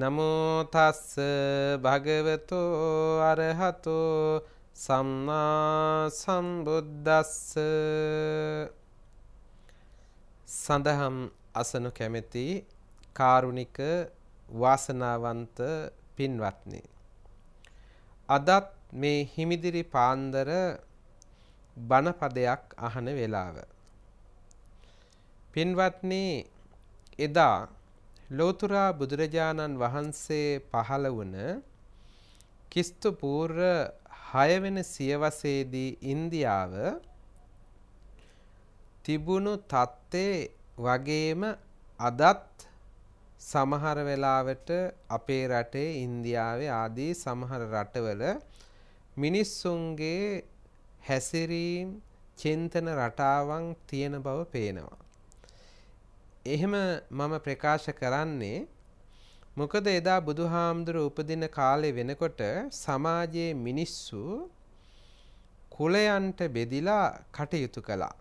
නමෝ තස්ස භගවතු අරහතෝ සම්මා සම්බුද්දස්ස සඳහම් අසනු කැමැති කාරුණික වාසනාවන්ත පින්වත්නි අදත් මේ හිමිදිරි පාන්දර බණපදයක් අහන වේලාව පින්වත්නි එදා ලෝතුරා බුදුරජාණන් වහන්සේ පහළ වුණ කිස්තු පූර්ව 6 වෙනි සියවසේදී ඉන්දියාව තිබුණු தත්තේ වගේම අදත් සමහර වෙලාවට අපේ රටේ ඉන්දියාවේ ආදී සමහර රටවල මිනිස්සුන්ගේ හැසිරීම් චින්තන රටාවන් තියෙන බව පේනවා. එහෙම මම ප්‍රකාශ කරන්නේ මොකද එදා බුදුහාමුදුර උපදින කාලේ වෙනකොට සමාජයේ මිනිස්සු කුලයන්ට බෙදිලා කටයුතු කළා.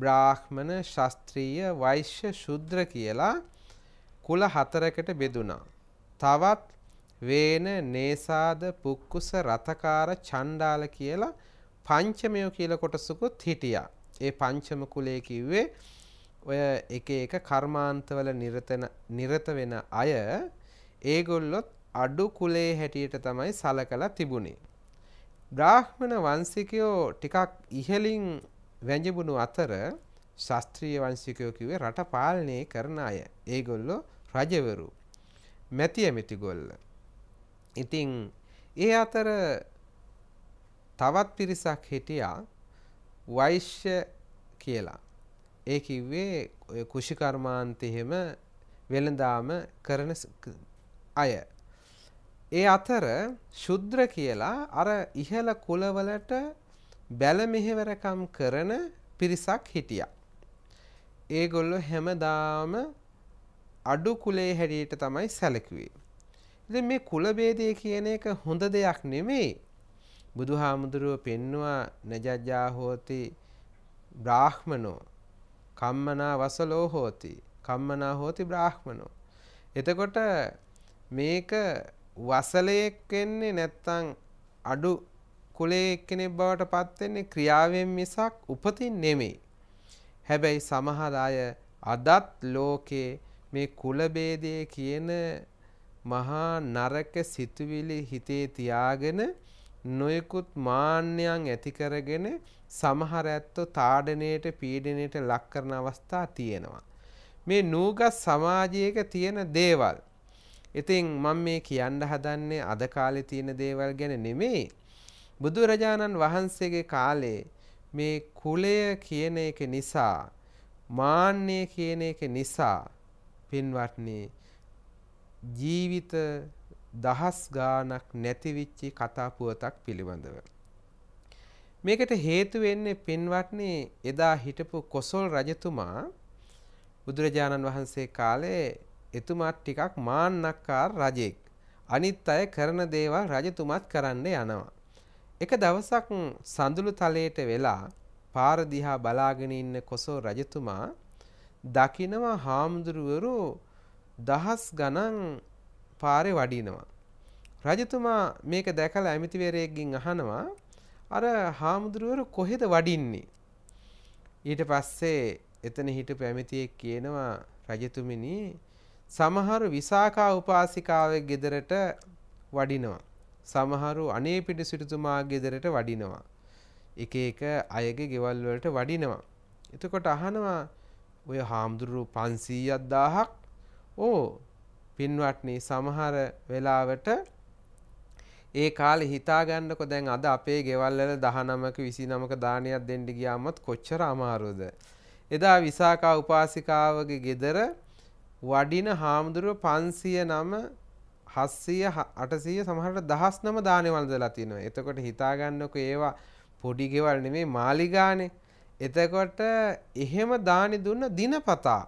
බ්‍රාහ්මණ, ශාස්ත්‍රීය, වෛශ්‍ය, ශුද්‍ර කියලා කුල හතරකට බෙදුණා. තවත් වේන, නේසාද, පුක්කුස, රතකාර, චණ්ඩාල කියලා පංචමය කියලා කොටසකුත් හිටියා. ඒ පංචම කුලය කිව්වේ ඔය එක එක කර්මාන්තවල නිරතන නිරත වෙන අය ඒගොල්ලොත් අඩු කුලේ හැටියට තමයි සලකලා තිබුණේ. බ්‍රාහ්මණ වංශිකයෝ ටිකක් ඉහලින් වැජඹුණු අතර ශාස්ත්‍රීය වංශිකයෝ කිව්වේ රට පාලනය කරන අය. ඒගොල්ලෝ රජවරු. මැති ඇමතිගොල්ල. ඉතින් ඒ අතර තවත් පිරිසක් හිටියා වෛශ්‍ය කියලා ඒ කිව්වේ ඔය කුෂි කර්මාන්ත එහෙම වෙළඳාම කරන අය. ඒ අතර ශුද්‍ර කියලා අර ඉහළ කුලවලට බැල මෙහෙවරකම් කරන පිරිසක් හිටියා. ඒගොල්ලෝ හැමදාම අඩු කුලේ හැටියට තමයි සැලකුවේ. ඉතින් මේ කුල ભેදය කියන එක හොඳ දෙයක් නෙමෙයි. බුදුහාමුදුරුව පෙන්නවා නජජ්ජා හෝති බ්‍රාහ්මනෝ කම්මනා වසලෝ හෝති කම්මනා හෝති බ්‍රාහ්මනෝ එතකොට මේක වසලයෙක් වෙන්නේ නැත්තම් අඩු කුලේ එක්කෙනෙක් බවට පත් වෙන්නේ ක්‍රියාවෙන් මිසක් උපතින් නෙමෙයි හැබැයි සමහර අය අදත් ලෝකේ මේ කුල කියන මහා නරක සිතුවිලි හිතේ තියාගෙන නොයෙකුත් මාන්‍යයන් ඇති කරගෙන සමහර ඇත්තෝ තාඩනයට පීඩනයට ලක් කරන අවස්ථා තියෙනවා. මේ නූගත් සමාජයක තියෙන දේවල්. ඉතින් මම මේ කියන්න හදන්නේ අද කාලේ තියෙන දේවල් ගැන නෙමෙයි. බුදුරජාණන් වහන්සේගේ කාලේ මේ කුලය කියන එක නිසා මාන්නේ කියන එක නිසා පින්වත්නි ජීවිත දහස් ගානක් නැතිවිච්චි කතා පුවතක් පිළිබඳව. මේකට හේතු වෙන්නේ පින්වත්නි එදා හිටපු කොසල් රජතුමා බුදුරජාණන් වහන්සේ කාලේ එතුමාත් ටිකක් මාන්නක්කාර රජෙක්. අනිත් අය කරන දේවල් රජතුමත් කරන්න යනවා. එක දවසක් සඳුළු තලයට වෙලා පාර දිහා බලාගෙන ඉන්න කොසෝ රජතුමා දකිනවා හාමුදුරුවරු දහස් ගණන් පාරේ වඩිනවා. රජතුමා මේක දැකලා ඇමතිවරයෙක්ගෙන් අහනවා අර හාමුදුරුවරු කොහෙද වඩින්නේ? ඊට පස්සේ එතන හිටපු ඇමතියෙක් කියනවා රජතුමනි සමහරු විසාකා උපාසිකාවේ ගෙදරට වඩිනවා. සමහරු අනේ පිටි සිටුතුමා ගෙදරට වඩිනවා. එක එක අයගේ ගෙවල් වලට වඩිනවා. එතකොට අහනවා ඔය හාමුදුරුවෝ 500ක් 1000ක් ඕ පින්වත්නි සමහර වෙලාවට ඒ කාලේ හිතාගන්නකො දැන් අද අපේ ගෙවල් වල 19ක 29ක දානයක් දෙන්න ගියාමත් කොච්චර අමාරුද එදා විසාකා උපාසිකාවගේ ගෙදර වඩින හාමුදුරුව 500 නම 700 800 සමහරට දහස් නම දානේ වළඳලා තිනවා. එතකොට හිතාගන්නකො ඒවා පොඩි ගෙවල් නෙමෙයි මාලිගානේ. එතකොට එහෙම දානි දුන්න දිනපතා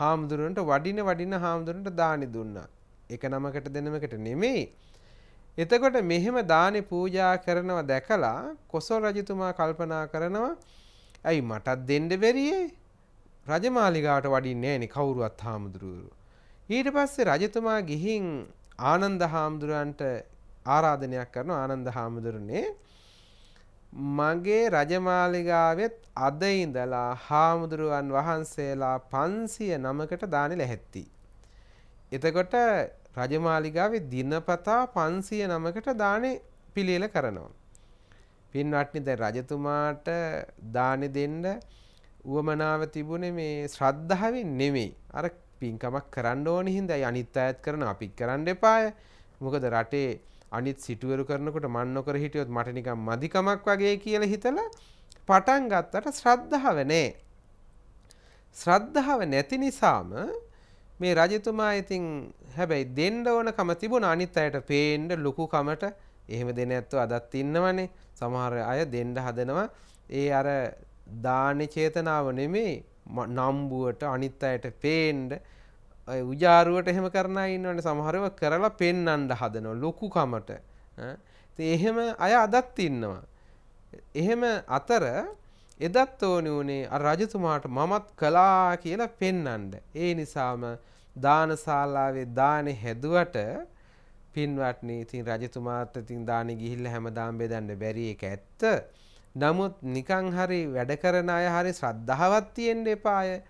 හාමුදුරුවන්ට වඩින වඩින හාමුදුරුවන්ට දානි දුන්නා. එක නමකට දෙනමකට නෙමෙයි. එතකොට මෙහෙම දානි පූජා කරනවා දැකලා කොසල් රජතුමා කල්පනා කරනවා ඇයි මටත් දෙන්න බැරියේ? රජමාලිගාවට වඩින්නේ නෑනේ කවුරුවත් හාමුදුරුවෝ. ඊට පස්සේ රජතුමා ගිහින් ආනන්ද හාමුදුරන්ට ආරාධනයක් කරනවා ආනන්ද හාමුදුරනේ මගේ රජමාලිගාවෙත් අද ඉඳලා හාමුදුරුවන් වහන්සේලා 509කට දානි ලැහැත්ති. එතකොට රජමාලිගාවේ දිනපතා 509කට දානි පිළියෙල කරනවා. පින්වත්නි දැන් රජතුමාට දානි දෙන්න උවමනාව තිබුණේ මේ ශ්‍රද්ධාවෙන් නෙමෙයි. අර පින්කමක් කරන්න ඕනේ හින්දායි අනිත් අයත් කරන අපිත් කරන්න එපාය. මොකද රටේ අනිත් සිටුවරු කරනකොට මන් නොකර හිටියොත් මට නිකන් මදිකමක් වගේ කියලා හිතලා පටන් ගත්තට ශ්‍රද්ධාව නැහැ. ශ්‍රද්ධාව නැති නිසාම මේ රජතුමා ඉතින් හැබැයි දෙන්න ඕනකම තිබුණා අනිත් අයට පේන්න ලොකු කමට එහෙම දෙන ඇත්තෝ අදත් ඉන්නවනේ. සමහර අය දෙන්න හදනවා. ඒ අර දානි චේතනාව නෙමේ නම්බුවට අනිත් අයට පේන්න ඔය උජාරුවට එහෙම කරන ඉන්නවනේ සමහරව කරලා පෙන්වන්න හදනවා ලොකුකමට. එහෙම අය අදත් ඉන්නවා. එහෙම අතර එදත් ඕනේ උනේ අර රජතුමාට මමත් කළා කියලා පෙන්වන්න. ඒ නිසාම දානශාලාවේ දානේ හැදුවට පින්වත්නි ඉතින් රජතුමාත් ඉතින් දානේ ගිහිල්ලා හැමදාම බෙදන්න බැරි එක ඇත්ත. නමුත් නිකන් හරි වැඩ කරන අය හරි ශ්‍රද්ධාවක් තියෙන්න එපාය.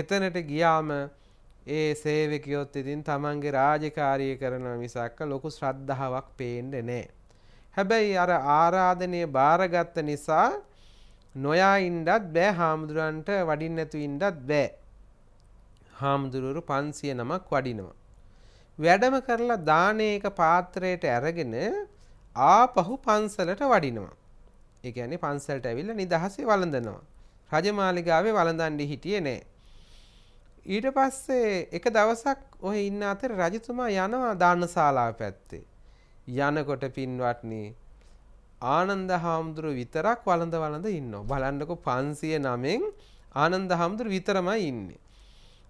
එතනට ගියාම ඒ සේවකයොත් ඉතින් තමන්ගේ රාජකාරය කරන මිසක්ක ලොකු ශ්‍රද්ධාවක් පේන්ඩ නෑ. හැබැයි අර ආරාධනය භාරගත්ත නිසා නොයා ඉන්ඩත් බෑ හාමුදුරුවන්ට වඩින් නැතු ඉන්ඩත් බෑ. හාමුදුරුවරු පන්සිය නමක් වඩිනවා. වැඩම කරලා දානයක පාත්‍රයට ඇරගෙන ආපහු පන්සලට වඩිනවා. එකැනි පන්සල්ට ඇවිල්ල නිදහසේ වළඳනවා. රජමාලිගාවේ වළඳන්ඩි හිටියේ නෑ. ඊට පස්සේ එක දවසක් ඔහ ඉන්න අතර රජතුමා යනවා දාන්න ශාලාව පැත්තේ. යනකොට පින්වත්නි ආනන්ද හාමුදුරු විතරක් වළඳ වළඳ ඉන්නවා. බලන්නකො 509න් ආනන්ද හාමුදුරු විතරමයි ඉන්නේ.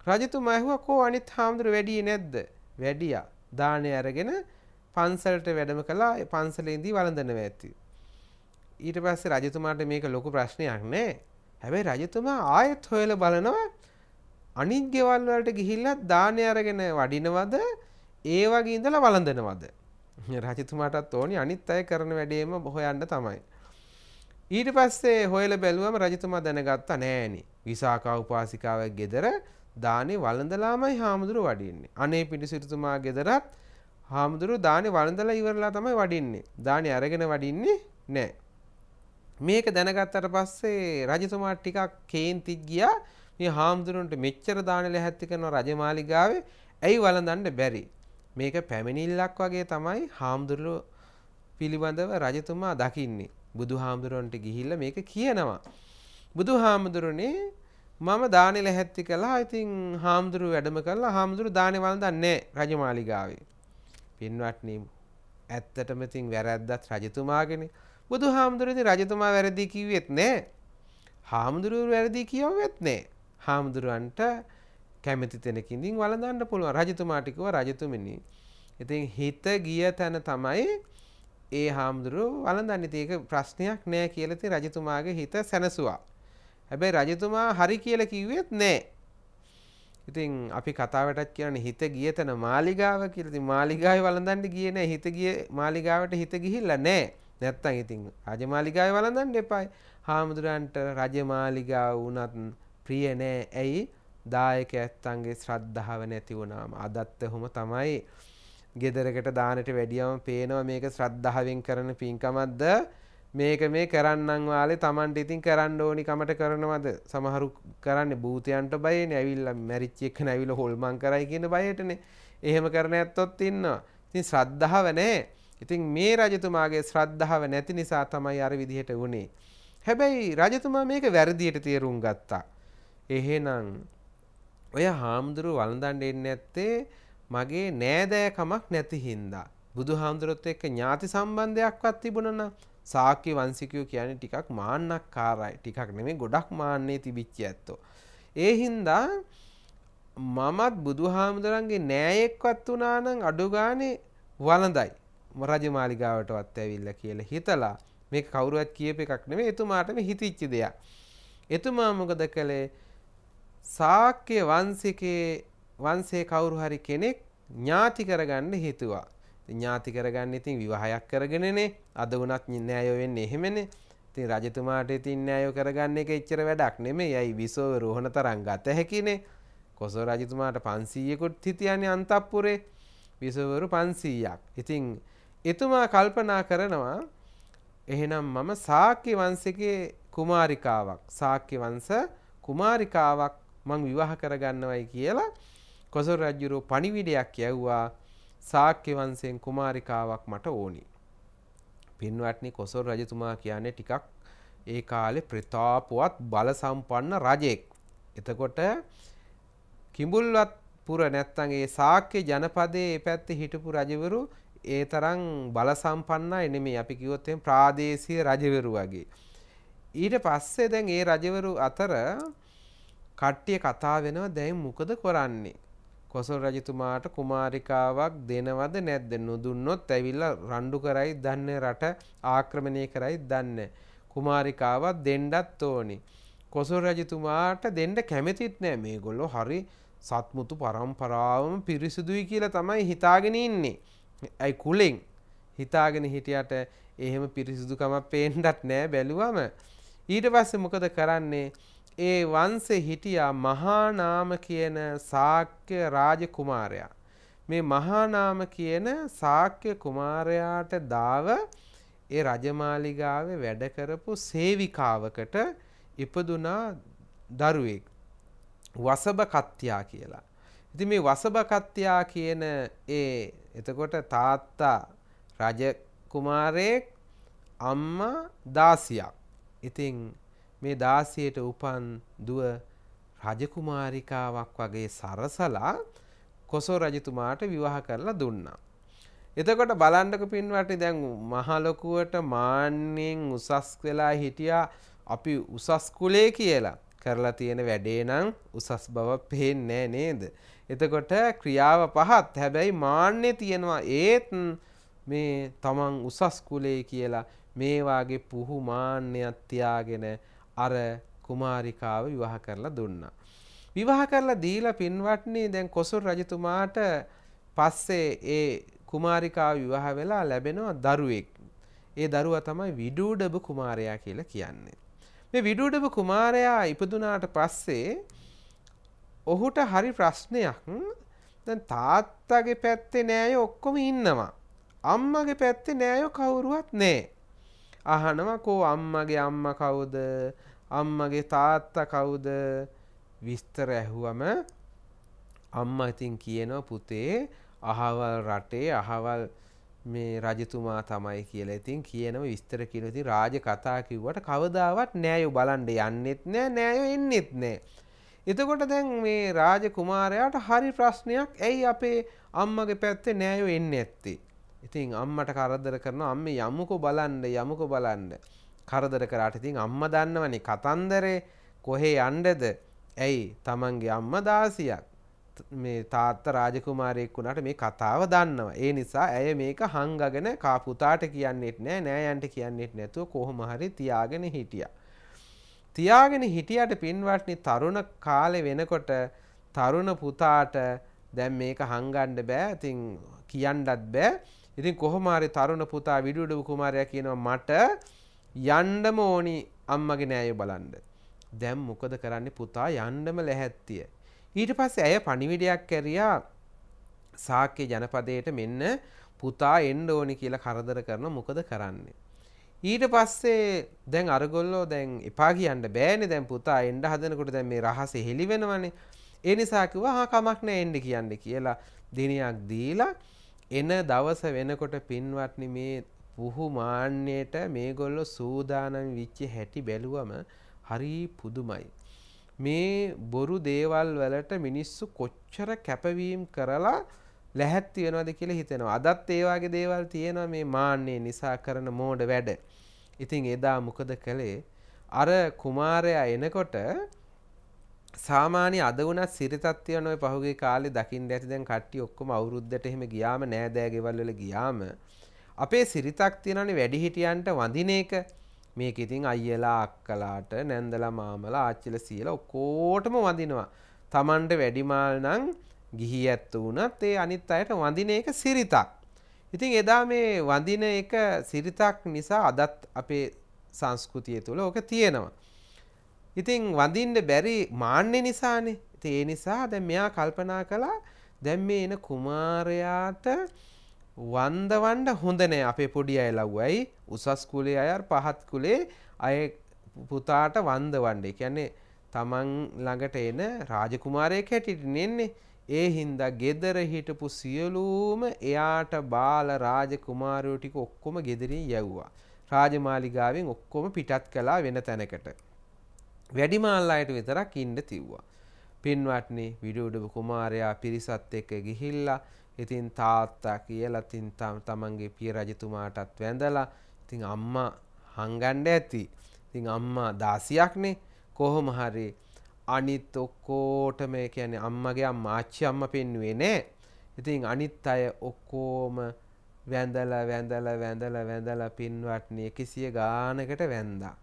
රජතුමා ඇහුවා කෝ අනිත් හාමුදුරු වැඩියේ නැද්ද? වැඩියා. දාණය අරගෙන පන්සලට වැඩම කළා පන්සලේදී වළඳනවා ඇති. ඊට පස්සේ රජතුමාට මේක ලොකු ප්‍රශ්නයක් නෑ. හැබැයි රජතුමා ආයෙත් හොයලා බලනවා අනිත් ගෙවල් වලට ගිහිල්ලා දානේ අරගෙන වඩිනවද ඒ වගේ ඉඳලා වළඳනවද රජතුමාටත් ඕනි අනිත් අය කරන වැඩේම හොයන්න තමයි ඊට පස්සේ හොයලා බැලුවම රජතුමා දැනගත්තා නෑනේ විසාකා උපාසිකාවක් ගෙදර දානේ වළඳලාමයි හාමුදුරු වඩින්නේ අනේ පිටිසිරිතුමා ගෙදරත් හාමුදුරු දානේ වළඳලා ඉවරලා තමයි වඩින්නේ දානේ අරගෙන වඩින්නේ නෑ මේක දැනගත්තට පස්සේ රජතුමා ටිකක් කේන්තිත් ගියා මේ හාමුදුරුවන්ට මෙච්චර දානල හැත්ති කරන රජමාලිගාවේ ඇයි වළඳන්න බැරි. මේක පැමිණිල්ලක් වගේ තමයි හාමුදුරුව පිළිබඳව රජතුමා දකින්නේ. බුදු හාමුදුරුවන්ට ගිහිල්ල මේක කියනවා. බුදු හාමුදුරුනේ මම දානෙල හැත්ති කලා ඉතින් හාමුදුරු වැඩම කරලා හාමුදුරු දානෙ වලඳන්නේ රජමාලිගාවේ. පින්වත්නීම ඇත්තටම ඉතින් වැරද්දත් රජතුමාගෙන බුදු හාමුදුරුවෝ රජතුමා වැරදි කිව්වෙත් නෑ. හාමුදුරුවෝ වැරදි කියවෙත් නෑ. හාමුදුරුවන්ට කැමති තැනකින්දිින් වලඳන්න පුළුව රජතුමාටිකව රජතුමනි. ඉතින් හිත ගිය තැන තමයි ඒ හාමුදුරු වලඳන්න ඒක ප්‍රශ්නයක් නෑ කියලති රජතුමාගේ හිත සැනසුවා. හැබැයි රජතුමා හරි කියල කිව්වෙත් නෑ. ඉතින් අපි කතාවටත් කියන හිත ගිය තැන මාලිගාව කියලති මාලිගාව වලඳන්ට කියන හිත ගිය මාලිගාවට හිත ගිහිල්ල නෑ. නැත්තන් ඉතින් රජමාලිගාව වලඳන්න එපයි හාමුදුරන්ට රජමාලිගාව වනත් ප්‍රිය නෑ ඇයි දායක ඇත්තන්ගේ ශ්‍රද්ධාව නැති වුණාම අදත් හොම තමයි ගෙදරකට දානට වැඩියම පේනවා මේක ශ්‍රද්ධාවෙන් කරන පින්කමක්ද මේක මේ කරන්නන් වාලේ Tamanට ඉතින් කරන්න ඕනි කමට කරනවද සමහරු කරන්නේ භූතයන්ට බයනේ ඇවිල්ලා මැරිච්ච එක නැවිල හොල්මන් කරයි කියන බයටනේ එහෙම කරන ඇත්තොත් ඉන්නවා ඉතින් ශ්‍රද්ධාව නැහැ ඉතින් මේ රජතුමාගේ ශ්‍රද්ධාව නැති නිසා තමයි අර විදිහට වුනේ හැබැයි රජතුමා මේක වැරදියට තේරුම් ගත්තා එහෙනම් ඔය හාමුදුරු වළඳන්ඩ එන්න ඇත්තේ මගේ නෑදෑකමක් නැති හින්දා. බුදු හාමුදුරුවොත් එක්ක ඥාති සම්බන්ධයක්වත් තිබුණන සාක්‍ය වංශිකයෝ කියන්නේ ටිකක් මාන්නක් කාරයි. ටිකක් නෙමෙයි ගොඩක් මාන්නේ තිබිච්ච ඇත්තෝ. ඒ හින්දා මමත් බුදු හාමුදුරන්ගේ නෑයෙක්වත් වුණා නම් අඩු ගානේ වළඳයි. රජ මාලිගාවටවත් ඇවිල්ලා කියලා හිතලා මේ කවුරුවත් කියප එකක් නෙමෙයි එතුමාටම හිතිච්ච දෙයක්. එතුමා මොකද කළේ ශාක්‍ය වංශිකේ වංශේ කවුරු හරි කෙනෙක් ඥාති කරගන්න හිතුවා. ඥාති කරගන්න ඉතින් විවාහයක් කරගෙනනේ අද වුණත් න්‍යායෝ වෙන්නේ එහෙමනේ. ඉතින් රජතුමාට ඉතින් න්‍යායෝ කරගන්න එක එච්චර වැඩක් නෙමෙයි. ඇයි විසෝව රෝහණ තරම් ගත හැකිනේ. කොසෝ රජතුමාට 500කුත් හිටියානේ අන්තප්පුරේ. විසවරු 500ක්. ඉතින් එතුමා කල්පනා කරනවා එහෙනම් මම ශාක්‍ය වංශිකේ කුමාරිකාවක්. ශාක්‍ය වංශ කුමාරිකාවක් මං විවාහ කරගන්නවයි කියලා කොසල් රජුරෝ පණිවිඩයක් යැව්වා ශාක්‍ය වංශයෙන් කුමාරිකාවක් මට ඕනි. පින්වත්නි කොසල් රජතුමා කියන්නේ ටිකක් ඒ කාලේ ප්‍රතාපවත් බල සම්පන්න රජෙක්. එතකොට කිඹුල්වත් පුර නැත්තං ඒ ශාක්‍ය ජනපදයේ ඒ පැත්තේ හිටපු රජවරු ඒ තරම් බල සම්පන්නයි නෙමෙයි අපි කිව්වොත් ප්‍රාදේශීය රජවරු වගේ. ඊට පස්සේ දැන් ඒ රජවරු අතර කට්ටිය කතා වෙනවා දැන් මොකද කරන්නේ? කොසල් රජතුමාට කුමාරිකාවක් දෙනවද නැද්ද? නොදුන්නොත් ඇවිල්ලා රණ්ඩු කරයි දන්නේ රට ආක්‍රමණය කරයි දන්නේ. කුමාරිකාව දෙන්නත් ඕනි. කොසල් රජතුමාට දෙන්න කැමතිත් නෑ මේගොල්ලෝ හරි සත්මුතු පරම්පරාවම පිරිසිදුයි කියලා තමයි හිතාගෙන ඉන්නේ. ඇයි කුලෙන් හිතාගෙන හිටියට එහෙම පිරිසිදුකමක් පේන්නත් නෑ බැලුවම ඊට පස්සේ මොකද කරන්නේ ඒ වංශේ හිටියා මහානාම කියන ශාක්‍ය රාජකුමාරයා. මේ මහානාම කියන ශාක්‍ය කුමාරයාට දාව ඒ රජමාලිගාවේ වැඩ කරපු සේවිකාවකට ඉපදුනා දරුවෙක් වසබකත්තියා කියලා. ඉතින් මේ වසබකත්තියා කියන ඒ එතකොට තාත්තා රජ කුමාරයෙක් අම්මා දාසියක්. ඉතින් මේ දාසියට උපන් දුව රජකුමාරිකාවක් වගේ සරසලා කොසෝ රජතුමාට විවාහ කරලා දුන්නා. එතකොට බලන්නක පින්වටනි දැන් මහලොකුවට මාන්නෙන් උසස් වෙලා හිටියා අපි උසස් කුලේ කියලා කරලා තියෙන වැඩේ නම් උසස් බව පේන්නේ නේද? එතකොට ක්‍රියාව පහත් හැබැයි මාන්නේ තියෙනවා ඒත් මේ තමන් උසස් කුලේ කියලා මේ වාගේ පුහු මාන්නයක් තියාගෙන අර කුමාරිකාව විවාහ කරලා දුන්නා. විවාහ කරලා දීලා පින්වත්නි දැන් කොසල් රජතුමාට පස්සේ ඒ කුමාරිකාව විවාහ වෙලා ලැබෙනවා දරුවෙක්. ඒ දරුවා තමයි විඩූඩබ කුමාරයා කියලා කියන්නේ. මේ විඩූඩබ කුමාරයා ඉපදුනාට පස්සේ ඔහුට හරි ප්‍රශ්නයක් දැන් තාත්තගේ පැත්තේ නෑයෝ ඔක්කොම ඉන්නවා. අම්මගේ පැත්තේ නෑයෝ කවුරුවත් නෑ. අහනවකෝ අම්මගේ අම්ම කවුද අම්මගේ තාත්ත කවුද විස්තර ඇහුවම අම්ම ඉතින් කියනවා පුතේ අහවල් රටේ අහවල් මේ රජතුමා තමයි කියලා ඉතින් කියනව විස්තර කියලා ඉතින් රාජ කතා කිව්වට කවදාවත් නෑයෝ බලන්න යන්නෙත් නෑ නෑයෝ එන්නෙත් නෑ එතකොට දැන් මේ රාජ කුමාරයාට හරි ප්‍රශ්නයක් ඇයි අපේ අම්මගේ පැත්තේ නෑයෝ එන්න ඇත්තේ ඉතින් අම්මට කරදර කරන අම්ම යමුකෝ බලන්න යමුකෝ බලන්න කරදර කරාට ඉතින් අම්ම දන්නවනේ කතන්දරේ කොහේ යන්නද ඇයි තමන්ගේ අම්ම දාසියක් මේ තාත්ත රාජකුමාරයෙක් වුණාට මේ කතාව දන්නවා. ඒ නිසා ඇය මේක හංගගෙන කා පුතාට කියන්නෙත් නෑ නෑයන්ට කියන්නෙත් නැතුව කොහොම හරි තියාගෙන හිටියා. තියාගෙන හිටියට පින්වටනි තරුණ කාලෙ වෙනකොට තරුණ පුතාට දැන් මේක හංගන්න බෑ. ඉතින් කියන්නත් බෑ. ඉතින් කොහොමාරි තරුණ පුතා විඩුඩු කුමාරයා කියනවා මට යන්නම ඕනි අම්මගේ නෑයෝ බලන්න. දැන් මොකද කරන්නේ පුතා යන්නම ලැහැත්තිය. ඊට පස්සේ ඇය පණිවිඩයක් කැරියා සාක්‍ය ජනපදයට මෙන්න පුතා එන්න ඕනි කියලා කරදර කරන මොකද කරන්නේ. ඊට පස්සේ දැන් අරගොල්ලෝ දැන් එපා කියන්න බෑනේ දැන් පුතා එන්න හදනකොට දැන් මේ රහස හෙලි වෙනවනේ. ඒ නිසා කිව්වා හා කමක් නෑ එන්න කියන්න කියලා දිනයක් දීලා එන දවස වෙනකොට පින්වත්නි මේ පුහු මාන්‍යයට මේගොල්ලො සූදානම් විච්චි හැටි බැලුවම හරි පුදුමයි. මේ බොරු දේවල් වලට මිනිස්සු කොච්චර කැපවීම් කරලා ලැහැත් තියෙනවද කියලා හිතෙනවා අදත් ඒවාගේ දේවල් තියෙනවා මේ මාන්‍යය නිසා කරන මෝඩ වැඩ. ඉතින් එදා මොකද කළේ අර කුමාරයා එනකොට සාමාන්‍ය අද වුණත් සිරිතත්වය නොය පහුගේ කාලෙ දකිින් ඇති දැන් කට්ටි ඔක්කොම අවුරුද්ධට එහෙම ගියාම නෑදෑගෙවල්වල ගියාම අපේ සිරිතක් තියෙනනි වැඩිහිටියන්ට වඳින එක මේක ඉතින් අයියලා අක්කලාට නැන්දල මාමල ආච්චිල සියල ඔක්කෝටම වඳිනවා තමන්ට වැඩිමාල් නං ගිහි ඇත්ත වනත් ඒ අනිත් අයට වඳින එක සිරිතක් ඉතින් එදා මේ වඳින එක සිරිතක් නිසා අදත් අපේ සංස්කෘතිය තුළ ඕක තියෙනවා ඉතින් වඳින්න බැරි මාන්‍ය නිසානේ ඒ නිසා දැ මෙයා කල්පනා කළා දැම් මේ එන කුමාරයාට වන්දවන්ඩ හොඳනෑ අපේ පොඩි අය ලව්වයි උසස්කුලේ අයර් පහත් කුලේ අය පුතාට වන්දවන්ඩේ කියන්නේ තමන් ළඟට එන රාජකුමාරය කැටිට නෙන්නේ ඒ හින්දා ගෙදර හිටපු සියලූම එයාට බාල රාජකුමාරයෝ ටික ඔක්කොම ගෙදරින් යැව්වා රාජමාලිගාවෙන් ඔක්කොම පිටත් කලා වෙන තැනකට වැඩිමාල් අයට විතරක් ඉන්න තිව්වා. පින්වත්නි විඩුඩුව කුමාරයා පිරිසත් එක්ක ගිහිල්ලා ඉතින් තාත්තා කියලා තින් තමන්ගේ පිය රජතුමාටත් වැඳලා ඉතින් අම්මා හංගන්න ඇති. ඉතින් අම්මා දාසියක්නේ කොහොම හරි අනිත් ඔක්කෝටම කියන්නේ අම්මගේ අම්මාච්චි අම්ම පෙන්නුවේ නෑ. ඉතින් අනිත් අය ඔක්කෝම වැඳලා වැඳලා වැඳලා වැඳලා පින්වත්නි 100 ගානකට වැඳා.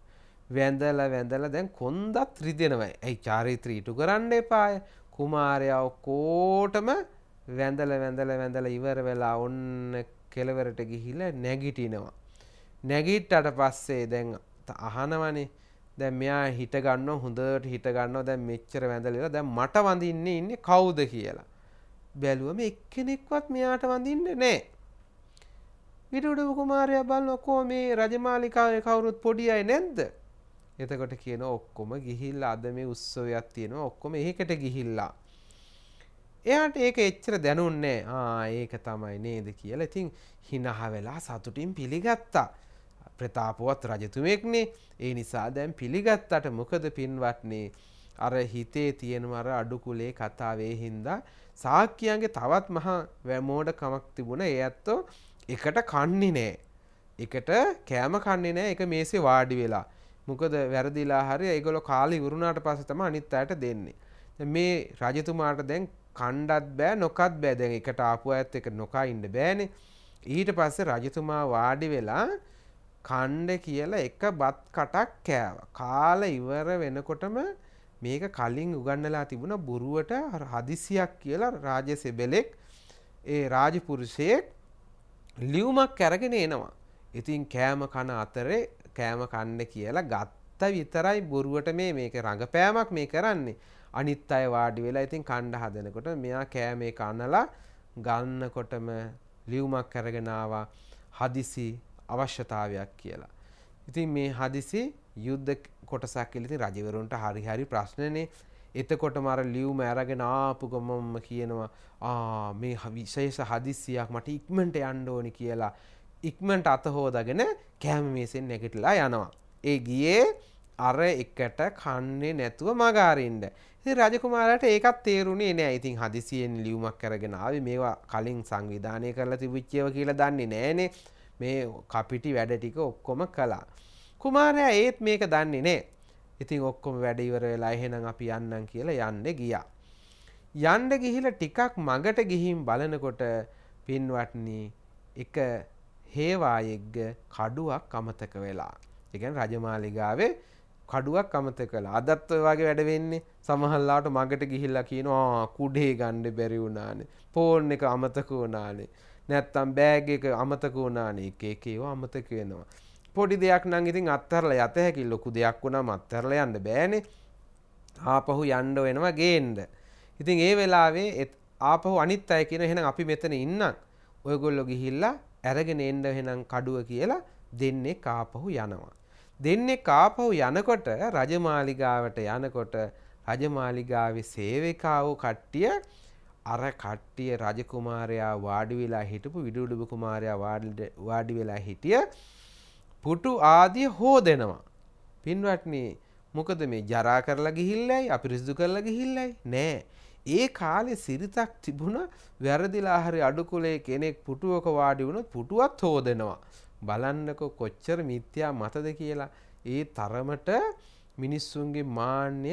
වැඳල වැඳල දැන් කොන්දත් රිදෙනවයි ඇයි චාරිත්‍රීටු කරන්න එපාය කුමාරයා කෝටම වැඳල වැඳල වැඳල ඉවර වෙලා ඔන්න කෙලවරට ගිහිල නැගිටිනවා. නැගිට්ට පස්සේ දැන් අහනවනේ දැ මෙයා හිටගන්න හොඳට හිටගන්න දැ මෙච්චර වැඳලලා දැ මට වඳන්න ඉන්න කවුද කියලා. බැලුවම එක්කෙනෙක්වත් මෙයාට වඳන්න නෑ. විටුඩ කුමාරය බලන්නකෝ මේ රජමාලිකාව කවුරුත් පොඩියයි නැද්ද එතකොට කියන ඔක්කොම ගිහිල්ලා අද මේ උත්සවයක් තියෙනවා ඔක්කොම ඒකට ගිහිල්ලා. එයාට ඒක එච්චර දැනුන්නේ ආ ඒක තමයි නේද කියලා. ඉතින් හිනහ වෙලා සතුටින් පිළිගත්තා. ප්‍රතාපවත් රජතුමෙක්නේ. ඒ නිසා දැන් පිළිගත්තට මොකද පින්වත්නේ අර හිතේ තියෙන අර අඩුකුලේ කතාවේ හින්දා සාක්කියන්ගේ තවත් මහා වැමෝඩ කමක් තිබුණ ඒ ඇත්තෝ එකට කන්නේ නෑ. එකට කෑම කන්නේ නෑ එක මේසේ වාඩි වෙලා. මොකද වැරදිලා හරි ඒගොල්ලෝ කාලේ ඉවරුණාට පස්සේ තමයි අනිත් අයට දෙන්නේ. මේ රජතුමාට දැන් කණ්ඩත් බෑ නොකත් බෑ දැන් එකට ආපු අයත් එක නොකා ඉන්න බෑනේ. ඊට පස්සේ රජතුමා වාඩි වෙලා කණ්ඩ කියලා එක බත් කටක් කෑවා. කාල ඉවර වෙනකොටම මේක කලින් උගන්නලා තිබුණ බොරුවට හදිසියක් කියලා රාජසෙබෙලෙක් ඒ රාජපුරුෂයෙක් ලියුමක් කරගෙන එනවා. ඉතින් කෑම කන අතරේ කෑම කන්න කියලා ගත්ත විතරයි බොරුවට මේ මේක රඟපෑමක් මේ කරන්නේ අනිත් අය වාඩි වෙලා ඉතින් කණ්ඩ හදනකොට මෙයා කෑමේ කනලා ගන්නකොටම ලියුමක් කරගෙනවා හදිසි අවශ්‍යතාවයක් කියලා. ඉතින් මේ හදිසි යුද්ධ කොටසක් කියලා ඉතින් රජවරුන්ට හරි හරි ප්‍රශ්නනේ. එතකොට මර ලියුම අරගෙන ආපු ගමම්ම කියනවා ආ මේ විශේෂ හදිස්සියක් මට ඉක්මනට යන්න ඕනි කියලා. ඉක්මට අතහෝදගෙන කෑම මේසෙන් නැගිටලා යනවා. ඒ ගියේ අර එකට කන්නේ නැතුව මගාරින්ට. රජකුමාරට ඒකත් තේරුණේ නෑ ඉතින් හදිසියෙන් ලියුමක් කරගෙන ආවි මේවා කලින් සංවිධානය කරලා තිබිච්චව කියලා දන්නේ නෑනේ මේ කපිටි වැඩ ටික ඔක්කොම කළා. කුමාරයා ඒත් මේක දන්නේ නෑ. ඉතින් ඔක්කොම වැඩ ඉවර වෙලා එහෙනම් අපි යන්නම් කියලා යන්න ගියා. යන්න ගිහිලා ටිකක් මගට ගිහින් බලනකොට පින්වත්නි එක හේවායෙක්ග කඩුවක් අමතක වෙලා. එකන් රජමාලිගාවේ කඩුවක් අමතක කලා අදත්ව වගේ වැඩවෙන්නේ සමහල්ලාට මගට ගිහිල්ලා කියනවා කුඩේ ගණ්ඩ බැරි වුණානේ පෝර්න් එක අමතක වුණානේ නැත්තම් බෑග එක අමතක වුණානේ එක එක ඒවා අමතක වෙනවා. පොඩි දෙයක් නම් ඉතින් අත්තරලා යත හැකි ලොකු දෙයක් වුණාම අත්තරලා යන්න බෑනේ. ආපහු යන්න වෙනවා ගේන්න. ඉතින් ඒ වෙලාවේ ආපහු අනිත් අය කියන එහෙනම් අපි මෙතන ඉන්නම්. ඔයගොල්ලෝ ගිහිල්ලා ඇරගෙන එන්න එහෙනම් කඩුව කියලා දෙන්නේ කාපහු යනවා. දෙන්නේ කාපහු යනකොට රජමාලිගාවට යනකොට රජමාලිගාවේ සේවිකාවෝ කට්ටිය අර කට්ටිය රජකුමාරයා වාඩි වෙලා හිටපු විදුලුබ කුමාරයා වාඩි වෙලා හිටිය පුටු ආදිය හොදෙනවා. පින්වත්නි මොකද මේ ජරා කරලා ගිහිල්ලයි අපිරිසිදු කරලා ගිහිල්ලයි නෑ. ඒ කාලෙ සිරිතක් තිබුණ වැරදිලා හරි අඩුකුලේ කෙනෙක් පුටුවක වාඩි වුණොත් පුටුවත් හෝදෙනවා. බලන්නකො කොච්චර මිත්‍යා මතද කියලා. ඒ තරමට මිනිස්සුන්ගේ මාන්‍ය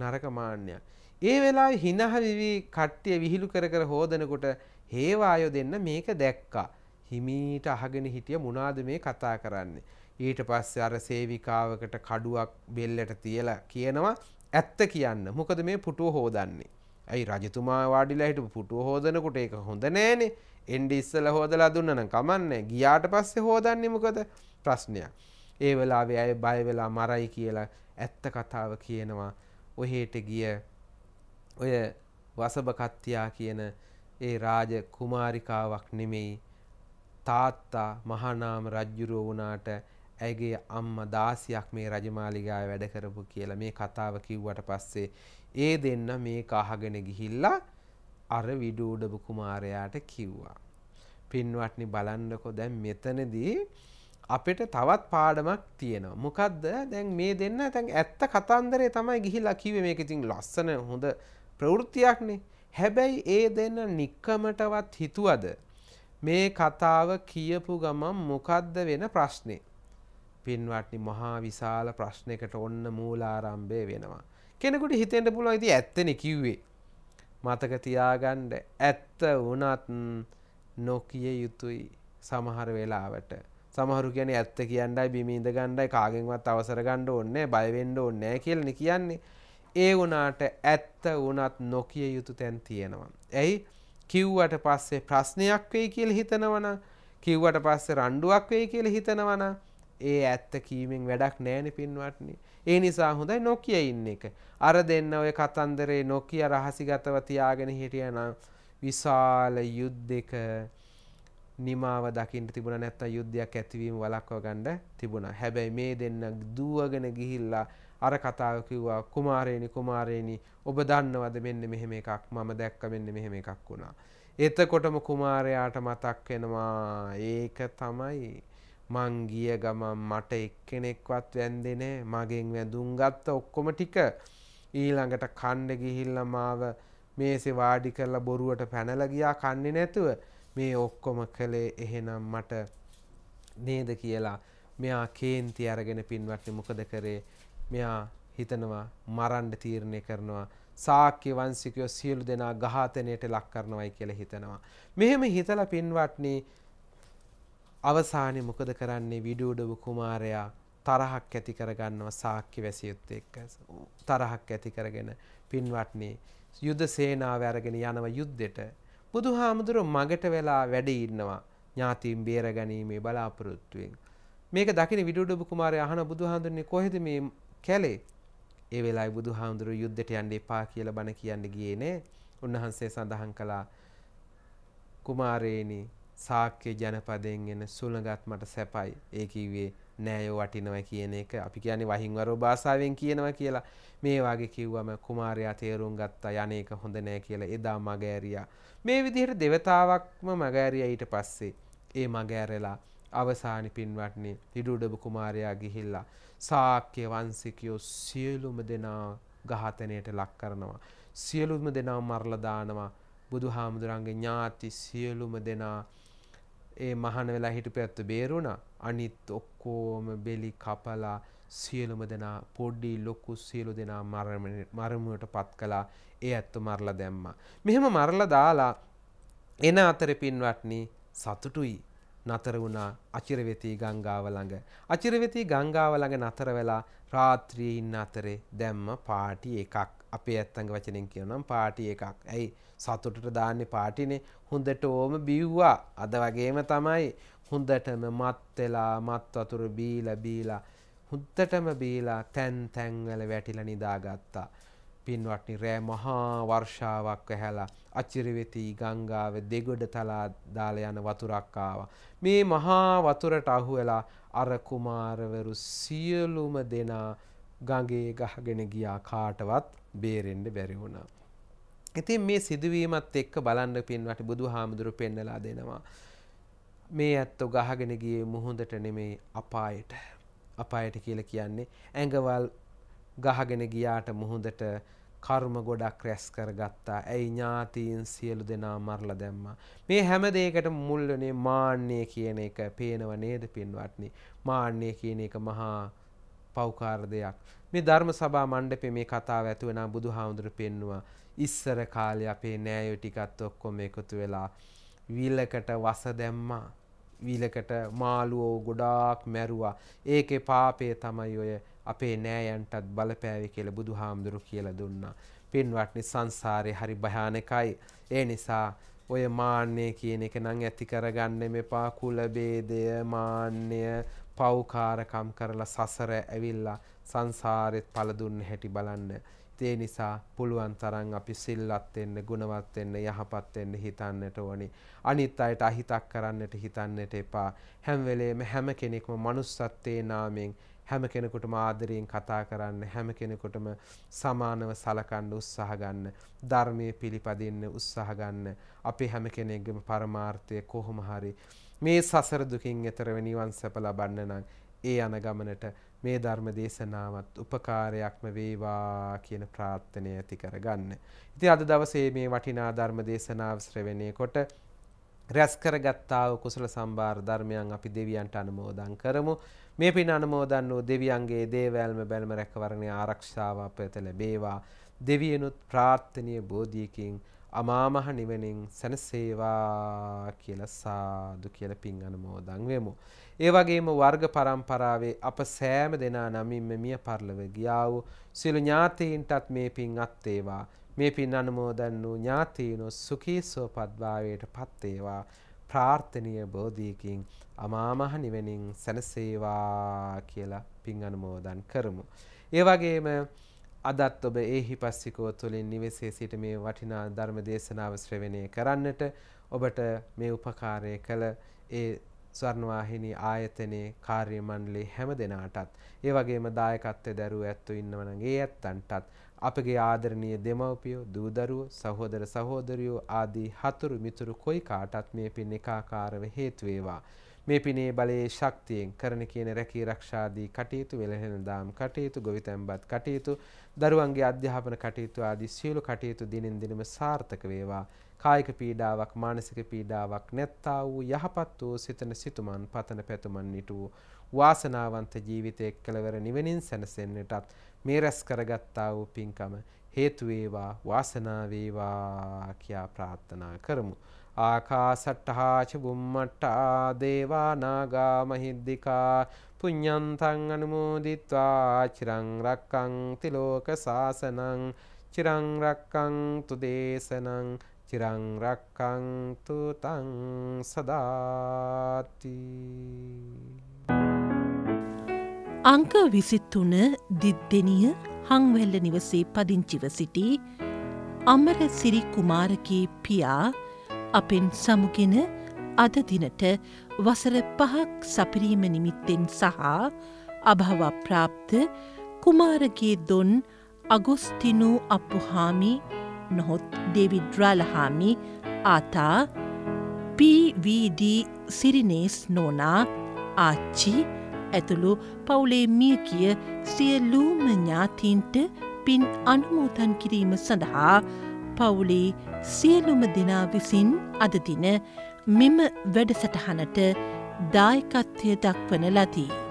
නරක මාන්‍යයක්. ඒ වෙලා හිනහවිවී කට්ටිය විහිළු කර කර හෝදනකොට හේවායෝ දෙන්න මේක දැක්කා. හිමීට අහගෙන හිටිය මුණාද මේ කතා කරන්නේ. ඊට පස්සේ අර සේවිකාවකට කඩුවක් බෙල්ලට තියලා කියනවා ඇත්ත කියන්න. මොකද මේ පුටුව හෝදන්නේ. ඇයි රජතුමා වාඩිලා හිටපු පුටුව හෝදනකොට ඒක හොඳ නෑනේ එන්ඩි ඉස්සල හෝදලා දුන්නන කමන්නේ ගියාට පස්සේ හෝදන්නේ මොකද ප්‍රශ්නයක් ඒ වෙලාවේ අය බය වෙලා මරයි කියලා ඇත්ත කතාව කියනවා ඔහෙට ගිය ඔය වසබකත්තියා කියන ඒ රාජ කුමාරිකාවක් නෙමෙයි තාත්තා මහානාම රජ්ජුරෝ වුණාට ඇගේ අම්ම දාසියක් මේ රජමාලිගාව වැඩ කරපු කියලා මේ කතාව කිව්වට පස්සේ ඒ දෙන්න මේ කහගෙන ගිහිල්ලා අර විඩූඩබ කුමාරයාට කිව්වා. පින්වටනි බලන්නකො දැන් මෙතනදී අපිට තවත් පාඩමක් තියෙනවා. මොකක්ද දැන් මේ දෙන්න තැන් ඇත්ත කතන්දරේ තමයි ගිහිල්ලා කිවේ මේක ඉතින් ලස්සන හොඳ ප්‍රවෘත්තියක්නේ. හැබැයි ඒ දෙන්න නික්කමටවත් හිතුවද මේ කතාව කියපු ගමන් මොකද්ද වෙන ප්‍රශ්නේ පින්වත්නි මහා විශාල ප්‍රශ්නයකට ඔන්න මූලාරම්භය වෙනවා කෙනෙකුට හිතෙන්ට පුළුවන් ඉති ඇත්තෙන කිව්වේ මතක තියාගන්ඩ ඇත්ත වනත් නොකිය යුතුයි සමහර වෙලාවට සමහරු කියන ඇත්ත කියන්නයි බිමීද ගණ්ඩයි කාගෙන්වත් අවසර ගණ්ඩ ඕන්න බයිවෙන්ඩ ඕන්නෑ කියලන කියන්නේ ඒ වනාට ඇත්ත වනත් නොකිය යුතු තැන් තියෙනවා ඇයි කිව්වට පස්සේ ප්‍රශ්නයක් වෙයි කියල හිතනවන කිව්වට පස්සේ රණ්ඩුවක් වෙයි කියල හිතනවන ඒ ඇත්ත කීමෙන් වැඩක් නෑන පින්වටන්නේ ඒ නිසා හොඳයි නොකිය ඉන්න එක. අර දෙන්න ඔය කතන්දරේ නොකිය රහසිගතව තියාගෙන හිටියනම් විශාල යුද්ධයක නිමාව දකින්න තිබුණා නැත්නම් යුද්ධයක් ඇතිවීම වළක්ව ගන්න තිබුණා. හැබැයි මේ දෙන්න දුවගෙන ගිහිල්ලා අර කතාව කිව්වා කුමාරේනි කුමාරේනි ඔබ දන්නවද මෙන්න මෙහෙම එකක් මම දැක්ක මෙන්න මෙහෙම එකක් වුණා. එතකොටම කුමාරයාට මතක් වෙනවා ඒක තමයි මං ගිය ගමන් මට එක්කෙනෙක්වත් වැන්දිනේ මගෙන් වැඳුම් ගත්ත ඔක්කොම ටික ඊළඟට කණ්ඩ ගිහිල්ල මාව මේසෙ වාඩි කරලා බොරුවට පැනලා ගියා කන්නේ නැතුව මේ ඔක්කොම කළේ එහෙනම් මට නේද කියලා මෙයා කේන්ති අරගෙන පින්වත්නි මොකද කරේ මෙයා හිතනවා මරන්න තීරණය කරනවා සාක්‍ය වංශිකයෝ සියලු දෙනා ඝාතනයට ලක් කරනවයි කියලා හිතනවා මෙහෙම හිතලා පින්වත්නි අවසානය මොකද කරන්නේ විඩූඩව කුමාරයා තරහක් ඇති කරගන්නව සාක්්‍ය වැසියුත්ත එක්ක තරහක් ඇති කරගෙන පින්වටනේ යුද සේනාව ඇරගෙන යනව යුද්ධෙට බුදු හාමුදුරු මගට වෙලා වැඩ ඉන්නවා ඥාතීන් බේර ගැනීමේ බලාපොරොත්තුවෙන් මේක දකින විඩුඩ කුමාරය අහන බුදු හාමුදුරන්නේ කොහෙද මේ කැලේ ඒ වෙලා බුදු හාමුදුරු යුද්ධට යන්න එපා කියල බණ කියන්න ගියනේ උන්වහන්සේ සඳහන් කලා කුමාරේණී සාක්‍ය ජනපදයෙන් එන සුළඟත් මට සැපයි. ඒ කිව්වේ නෑ වටිනවා කියන එක අපි කියන්නේ වහින්වරෝ භාෂාවෙන් කියනවා කියලා. මේ වගේ කිව්වම කුමාරයා තේරුම් ගත්තා යන්නේක හොඳ නෑ කියලා එදා මගෑරියා. මේ විදිහට දෙවතාවක්ම මගෑරියා ඊට පස්සේ ඒ මගෑරලා අවසානි පින්වටනේ තිඩුඩබ කුමාරයා ගිහිල්ලා සාක්‍ය වංශිකයෝ සියලුම දෙනා ඝාතනයට ලක් කරනවා. සියලුම දෙනා මරලා දානවා. බුදු හාමුදුරන්ගේ ඥාති සියලුම දෙනා ඒ මහන වෙලා හිටපු ඇත්ත බේරුණා අනිත් ඔක්කෝම බෙලි කපලා සියලුම දෙනා පොඩ්ඩි ලොකු සියලු දෙනා මරමුවට පත් කලා ඒ ඇත්තු මරලා දැම්මා. මෙහෙම මරලා දාලා එන අතර පින්වටනි සතුටුයි නතර වුණා අචිරවෙතී ගංගාව ළඟ. අචිරවෙතී ගංගාව ළඟ නතර වෙලා රාත්‍රියේ ඉන්න අතරේ දැම්ම පාටි එකක්. අපේ ඇත්තඟ වචනෙන් කියනම් පාටි එකක් ඇයි සතුටට දාන්නේ පාටිනේ හොඳට ඕම බිව්වා අද වගේම තමයි හොඳටම මත් වෙලා මත් වතුර බීලා බීලා හොඳටම බීලා තැන් තැන්වල වැටිලා නිදාගත්තා පින්වත්නි රෑ මහා වර්ෂාවක් ඇහැලා අචිරවෙති ගංගාව දෙගොඩ තලා දාලා යන වතුරක් ආවා මේ මහා වතුරට අහුවෙලා අර කුමාරවරු සියලුම දෙනා ගඟේ ගහගෙන ගියා කාටවත් බේරෙන්ඩ බැරි වුණා. ඉතින් මේ සිදුවීමත් එක්ක බලන්න පින්වට බුදු හාමුදුරු පෙන්නලා දෙනවා. මේ ඇත්තෝ ගහගෙන ගියේ මුහුදට නෙමේ අපායට. අපායට කියලා කියන්නේ ඇඟවල් ගහගෙන ගියාට මුහුදට කර්ම ගොඩක් රැස් කරගත්තා. ඇයි ඥාතීන් සියලු දෙනා මරලා දැම්මා. මේ හැම දෙයකටම මුල් වෙන්නේ මාන්නය කියන එක පේනව නේද පින්වත්නි. මාන්නය කියන එක මහා පෞකාර දෙයක් මේ ධර්ම සභා මණ්ඩපේ මේ කතාව ඇතුව නම් බුදුහාමුදුරු පෙන්නවා ඉස්සර කාලේ අපේ නෑයෝ ටිකත් ඔක්කොම එකතු වෙලා විලකට වස දැම්මා විලකට මාළුවෝ ගොඩාක් මැරුවා ඒකේ පාපය තමයි ඔය අපේ නෑයන්ටත් බලපෑවේ කියලා බුදුහාමුදුරු කියලා දුන්නා පින්වත්නි සංසාරේ හරි භයානකයි ඒ නිසා ඔය මාන්නේ කියන එක නම් ඇති කරගන්න මෙපා කුල ભેදය මාන්නය පව්කාරකම් කරලා සසර ඇවිල්ලා සංසාරෙත් පළදුන්න හැටි බලන්න. ඒ නිසා පුළුවන් තරම් අපි සිල්වත් වෙන්න, ගුණවත් වෙන්න, යහපත් වෙන්න හිතන්නට ඕනි. අනිත් අයට අහිතක් කරන්නට හිතන්නට එපා. හැම වෙලේම හැම කෙනෙක්ම manussත්වේ නාමයෙන් හැම කෙනෙකුටම ආදරයෙන් කතා කරන්න, හැම කෙනෙකුටම සමානව සලකන්න උත්සාහ ගන්න, ධර්මයේ පිළිපදින්න උත්සාහ ගන්න. අපි හැම කෙනෙක්ගේම පරමාර්ථය කොහොම හරි මේ සසර දුකින් එතරව නිවන් සැප ලබන්න නම් ඒ යන ගමනට මේ ධර්ම දේශනාවත් උපකාරයක්ම වේවා කියන ප්‍රාර්ථනය ඇති කරගන්න. ඉතින් අද දවසේ මේ වටිනා ධර්ම දේශනාව ශ්‍රවණයකොට රැස් කරගත්තා වූ කුසල සම්භාර ධර්මයන් අපි දෙවියන්ට අනුමෝදන් කරමු. මේ පින් අනුමෝදන් වූ දෙවියන්ගේ දේවැල්ම බැල්ම රැකවරණේ ආරක්ෂාව අපට ලැබේවා. දෙවියනුත් ප්‍රාර්ථනීය බෝධියකින් අමාමහ නිවනින් සැනසේවා කියලා සාදු කියලා පින් අනුමෝදන් වෙමු. ඒ වගේම වර්ග પરම්පරාවේ අප සෑම දෙනා නමින්ම මිය පරලව ගියා වූ සියලු ඥාතීන්ටත් මේ පින් අත්වේවා. මේ පින් අනුමෝදන් වූ ඥාතීනෝ සුඛී සුවපත්භාවයට පත්වේවා. ප්‍රාර්ථනීය බෝධියකින් අමාමහ නිවනින් සැනසේවා කියලා පින් අනුමෝදන් කරමු. ඒ වගේම අදත් ඔබ ඒ හිපස්සිකෝ තුළින් නිවෙසේ සිට මේ වටිනා ධර්ම දේශනාව ශ්‍රවණය කරන්නට ඔබට මේ උපකාරය කළ ඒ ස්වර්ණවාහිනී ආයතනයේ කාර්ය මණ්ඩලයේ හැම දෙනාටත් ඒ වගේම දායකත්වය දරුවෝ ඇත්තෝ ඉන්නවනම් ඒ ඇත්තන්ටත් අපගේ ආදරණීය දෙමව්පියෝ දූදරුවෝ සහෝදර සහෝදරියෝ ආදී හතුරු මිතුරු කොයි කාටත් මේ පින් එකාකාරව හේතු වේවා මේ පිනේ බලයේ ශක්තියෙන් කරන කියන රැකී රක්ෂාදී කටයුතු වෙළහෙන දාම් කටයුතු ගොවිතැන්පත් කටයුතු දරුවන්ගේ අධ්‍යාපන කටයුතු ආදී සියලු කටයුතු දිනෙන් දිනම සාර්ථක වේවා කායික පීඩාවක් මානසික පීඩාවක් නැත්තා වූ යහපත් වූ සිතන සිතුමන් පතන පැතුමන් නිටූ වාසනාවන්ත ජීවිතයක් කළවර නිවනින් සැනසෙන්නටත් මේ රැස් කරගත්තා වූ පින්කම හේතු වේවා වාසනාව වේවා කියා ප්‍රාර්ථනා කරමු ආකාසට්ටහාච බුම්මට්ටා දේවානාගා මහිද්దికා පුඤ්ඤන්තං අනුමෝදිත්වා චිරං රක්කන්ති ලෝක සාසනං චිරං රක්කන්තු දේශනං චිරං රක්කන්තු තං සදාති අංක 23 දිද්දෙනිය හංවැල්ල නිවසේ පදිංචිව සිටි අමර සිරි කුමාරගේ පියා අපෙන් සමුගෙන අදදිනට වසර පහක් සපිරීම නිමිත්තෙන් සහ අභවප්‍රාප්ත කුමාරගේ දොන් අගොස්තිනු අපපුහාමි නොහොත් දෙවිද්‍රාලහාමි ආතා පවිD සිරිනේස් නෝනා ආච්චි ඇතුළු පවුලේ මිය කිය සියලූම ඥාතීන්ට පින් අනුමෝතන් කිරීම සඳහා පවුලේ සියලුම දෙනා විසින් අදදින මෙම වැඩසටහනට දායකත්වය දක්වන ලතිී.